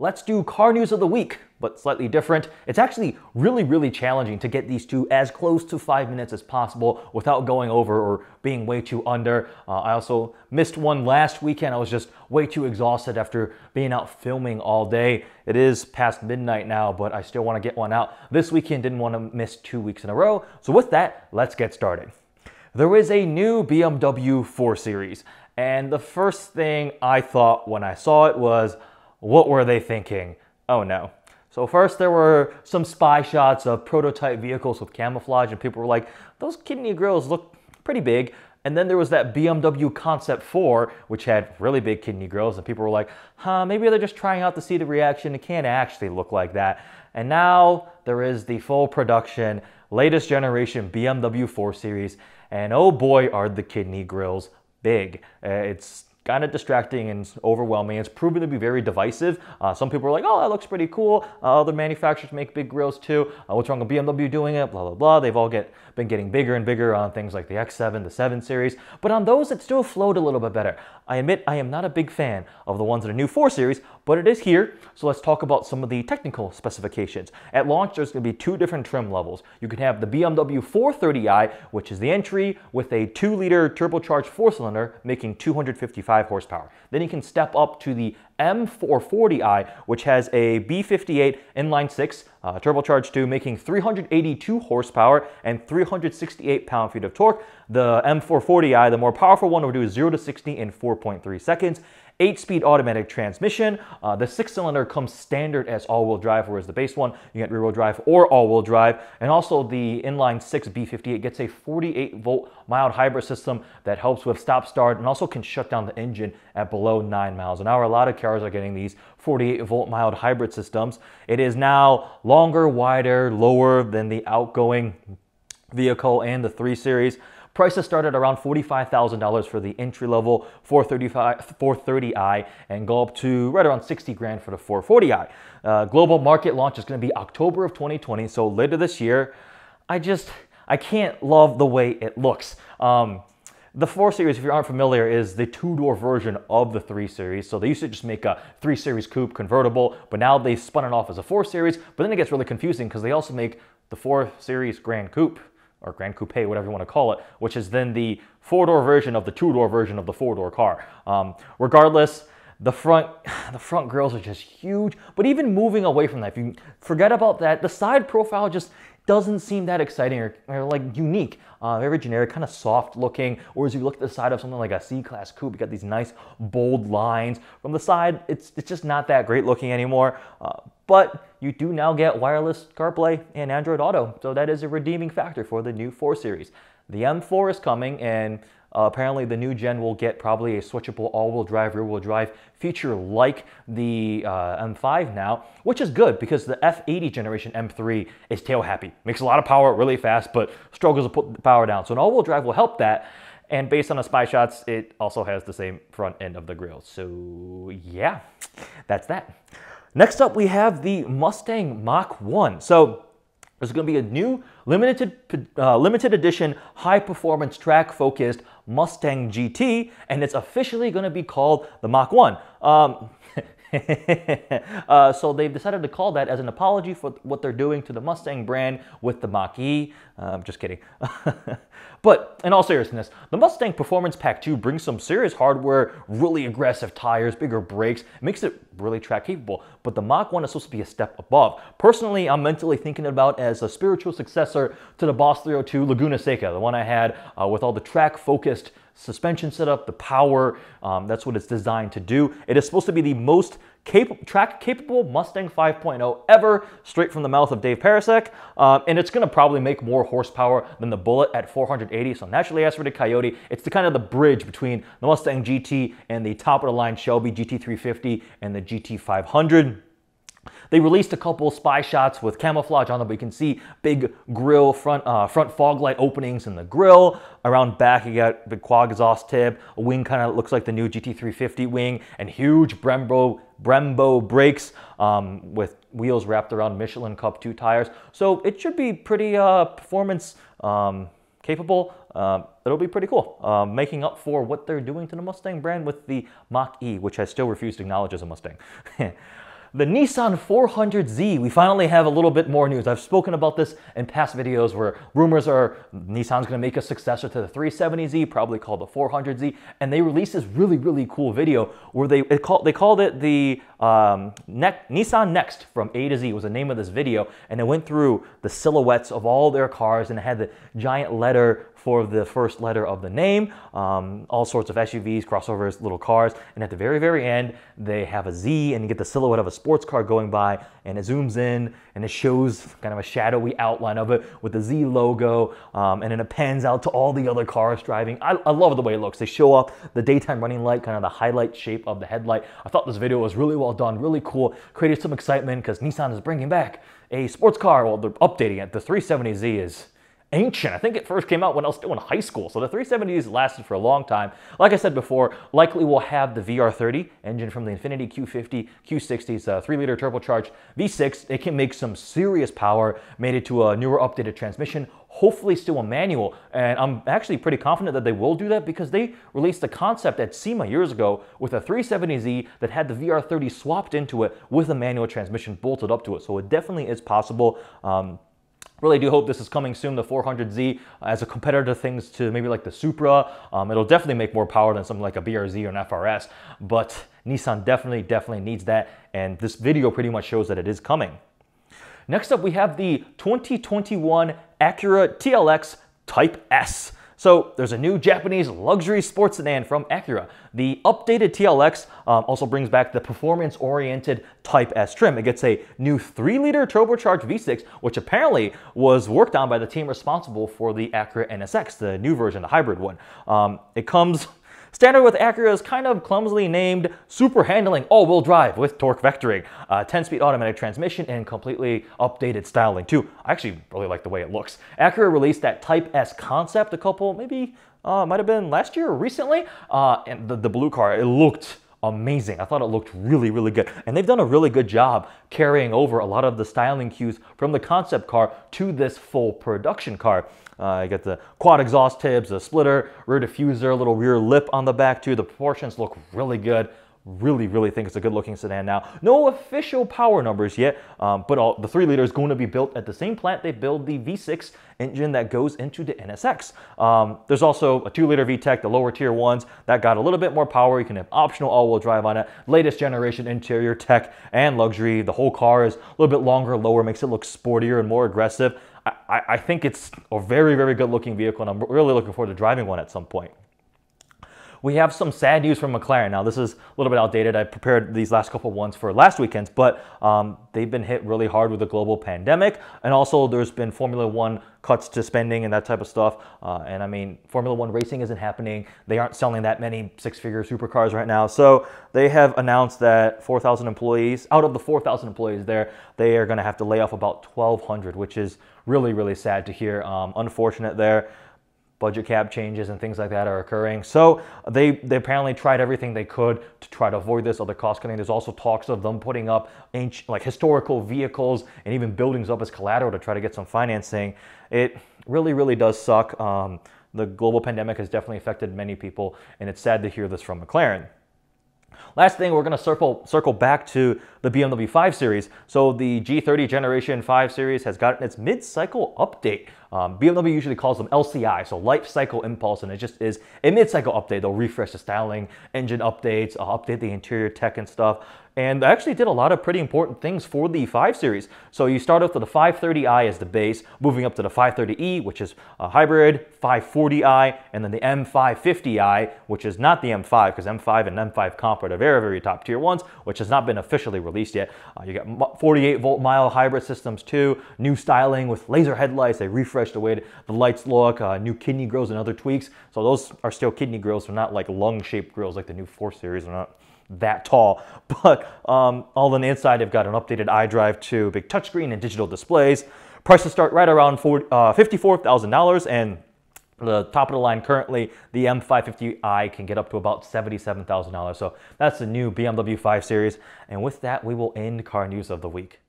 Let's do car news of the week, but slightly different. It's actually really, really challenging to get these two as close to five minutes as possible without going over or being way too under. Uh, I also missed one last weekend. I was just way too exhausted after being out filming all day. It is past midnight now, but I still want to get one out. This weekend didn't want to miss two weeks in a row. So with that, let's get started. There is a new BMW 4 Series, and the first thing I thought when I saw it was, what were they thinking? Oh no. So first there were some spy shots of prototype vehicles with camouflage and people were like, those kidney grills look pretty big. And then there was that BMW Concept 4, which had really big kidney grills, and people were like, huh, maybe they're just trying out to see the reaction. It can't actually look like that. And now there is the full production, latest generation BMW 4 Series, and oh boy, are the kidney grills big. Uh, it's kind of distracting and overwhelming. It's proven to be very divisive. Uh, some people are like, oh, that looks pretty cool. Uh, other manufacturers make big grills too. Uh, what's wrong with BMW doing it? Blah, blah, blah. They've all get been getting bigger and bigger on things like the X7, the 7 Series. But on those, it still flowed a little bit better. I admit I am not a big fan of the ones in the new 4 Series, but it is here. So let's talk about some of the technical specifications. At launch, there's going to be two different trim levels. You can have the BMW 430i, which is the entry with a 2 liter turbocharged 4 cylinder, making 255 horsepower. Then you can step up to the M440i, which has a B58 inline six, uh, turbocharged two, making 382 horsepower and 368 pound-feet of torque. The M440i, the more powerful one, will do 0 to 60 in 4.3 seconds. Eight-speed automatic transmission. Uh, the six-cylinder comes standard as all-wheel drive, whereas the base one, you get rear-wheel drive or all-wheel drive. And also the inline 6 B58 gets a 48-volt mild hybrid system that helps with stop-start and also can shut down the engine at below 9 miles an hour. A lot of cars are getting these 48-volt mild hybrid systems. It is now longer, wider, lower than the outgoing vehicle and the 3 Series. Prices started around $45,000 for the entry-level 430i and go up to right around 60 grand for the 440i. Uh, global market launch is going to be October of 2020, so later this year. I just, I can't love the way it looks. Um, the 4 Series, if you aren't familiar, is the two-door version of the 3 Series. So they used to just make a 3 Series coupe convertible, but now they spun it off as a 4 Series. But then it gets really confusing because they also make the 4 Series Grand Coupe or Grand Coupe, whatever you want to call it, which is then the four-door version of the two-door version of the four-door car. Um, regardless, the front, the front grills are just huge. But even moving away from that, if you forget about that, the side profile just doesn't seem that exciting or, or like unique. Uh, very generic, kind of soft looking. Or as you look at the side of something like a C-Class Coupe, you got these nice bold lines. From the side, it's, it's just not that great looking anymore. Uh, but you do now get wireless CarPlay and Android Auto. So that is a redeeming factor for the new 4 Series. The M4 is coming and uh, apparently, the new gen will get probably a switchable all-wheel drive, rear-wheel drive feature like the uh, M5 now, which is good because the F80 generation M3 is tail happy. Makes a lot of power really fast, but struggles to put the power down. So an all-wheel drive will help that. And based on the spy shots, it also has the same front end of the grille. So yeah, that's that. Next up, we have the Mustang Mach 1. So there's going to be a new limited, uh, limited edition high performance track focused Mustang GT, and it's officially going to be called the Mach 1. Um, uh, so they've decided to call that as an apology for what they're doing to the Mustang brand with the Mach-E. am uh, just kidding. but in all seriousness, the Mustang Performance Pack 2 brings some serious hardware, really aggressive tires, bigger brakes, makes it really track capable. But the Mach 1 is supposed to be a step above. Personally, I'm mentally thinking about as a spiritual successor to the Boss 302 Laguna Seca, the one I had uh, with all the track focused suspension setup, the power. Um, that's what it's designed to do. It is supposed to be the most cap track capable Mustang 5.0 ever, straight from the mouth of Dave Parasek. Um, and it's gonna probably make more horsepower than the Bullet at 480. So naturally aspirated Coyote, it's the kind of the bridge between the Mustang GT and the top of the line Shelby GT350 and the GT500. They released a couple spy shots with camouflage on them, but you can see big grill front uh, front fog light openings in the grill. Around back, you got big quad exhaust tip, a wing kind of looks like the new GT350 wing, and huge Brembo Brembo brakes um, with wheels wrapped around Michelin Cup 2 tires. So it should be pretty uh, performance um, capable. Uh, it'll be pretty cool, uh, making up for what they're doing to the Mustang brand with the Mach-E, which I still refuse to acknowledge as a Mustang. The Nissan 400Z, we finally have a little bit more news. I've spoken about this in past videos where rumors are Nissan's gonna make a successor to the 370Z, probably called the 400Z, and they released this really, really cool video where they, call, they called it the um, ne Nissan Next from A to Z was the name of this video, and it went through the silhouettes of all their cars and it had the giant letter for the first letter of the name, um, all sorts of SUVs, crossovers, little cars. And at the very, very end, they have a Z and you get the silhouette of a sports car going by and it zooms in and it shows kind of a shadowy outline of it with the Z logo um, and then it pans out to all the other cars driving. I, I love the way it looks. They show off the daytime running light, kind of the highlight shape of the headlight. I thought this video was really well done, really cool, created some excitement because Nissan is bringing back a sports car. Well, they're updating it. The 370Z is ancient. I think it first came out when I was still in high school. So the 370s lasted for a long time. Like I said before, likely we'll have the VR30 engine from the Infiniti Q50, Q60's a 3-liter turbocharged V6. It can make some serious power, made it to a newer updated transmission, hopefully still a manual. And I'm actually pretty confident that they will do that because they released a concept at SEMA years ago with a 370Z that had the VR30 swapped into it with a manual transmission bolted up to it. So it definitely is possible. Um, really do hope this is coming soon, the 400Z, uh, as a competitor to things to maybe like the Supra. Um, it'll definitely make more power than something like a BRZ or an FRS, but Nissan definitely, definitely needs that. And this video pretty much shows that it is coming. Next up, we have the 2021 Acura TLX Type S. So there's a new Japanese luxury sports sedan from Acura. The updated TLX um, also brings back the performance-oriented Type S trim. It gets a new 3-liter turbocharged V6, which apparently was worked on by the team responsible for the Acura NSX, the new version, the hybrid one. Um, it comes Standard with Acura is kind of clumsily named super handling all-wheel drive with torque vectoring, 10-speed uh, automatic transmission, and completely updated styling too. I actually really like the way it looks. Acura released that Type S concept a couple, maybe, uh, might have been last year or recently, uh, and the, the blue car, it looked amazing. I thought it looked really, really good. And they've done a really good job carrying over a lot of the styling cues from the concept car to this full production car. Uh, you get the quad exhaust tips, the splitter, rear diffuser, little rear lip on the back too. The proportions look really good really, really think it's a good looking sedan now. No official power numbers yet, um, but all, the 3 liter is going to be built at the same plant they build the V6 engine that goes into the NSX. Um, there's also a 2 liter VTEC, the lower tier ones, that got a little bit more power. You can have optional all wheel drive on it, latest generation interior tech and luxury. The whole car is a little bit longer, lower, makes it look sportier and more aggressive. I, I think it's a very, very good looking vehicle and I'm really looking forward to driving one at some point we have some sad news from McLaren. Now, this is a little bit outdated. I prepared these last couple ones for last weekend's, but um, they've been hit really hard with the global pandemic. And also, there's been Formula One cuts to spending and that type of stuff. Uh, and I mean, Formula One racing isn't happening. They aren't selling that many six figure supercars right now. So they have announced that 4,000 employees, out of the 4,000 employees there, they are going to have to lay off about 1,200, which is really, really sad to hear. Um, unfortunate there budget cap changes and things like that are occurring. So they, they apparently tried everything they could to try to avoid this other cost cutting. There's also talks of them putting up ancient, like historical vehicles and even buildings up as collateral to try to get some financing. It really, really does suck. Um, the global pandemic has definitely affected many people, and it's sad to hear this from McLaren. Last thing, we're going to circle circle back to the BMW 5 Series. So the G30 Generation 5 Series has gotten its mid-cycle update. Um, BMW usually calls them LCI, so life cycle impulse, and it just is a mid-cycle update. They'll refresh the styling, engine updates, uh, update the interior tech and stuff. And they actually did a lot of pretty important things for the 5 Series. So you start off with the 530i as the base, moving up to the 530e, which is a hybrid, 540i, and then the M550i, which is not the M5, because M5 and M5 Comp are the very, very top tier ones, which has not been officially released yet. Uh, you got 48 volt mile hybrid systems too, new styling with laser headlights, they refresh the way the lights look, uh, new kidney grills and other tweaks. So those are still kidney grills, so not like lung-shaped grills like the new 4 Series are not that tall. But um, all on the inside, they've got an updated iDrive 2, big touchscreen and digital displays. Prices start right around 40, uh, $54,000 and the top of the line currently, the M550i can get up to about $77,000. So that's the new BMW 5 Series. And with that, we will end car news of the week.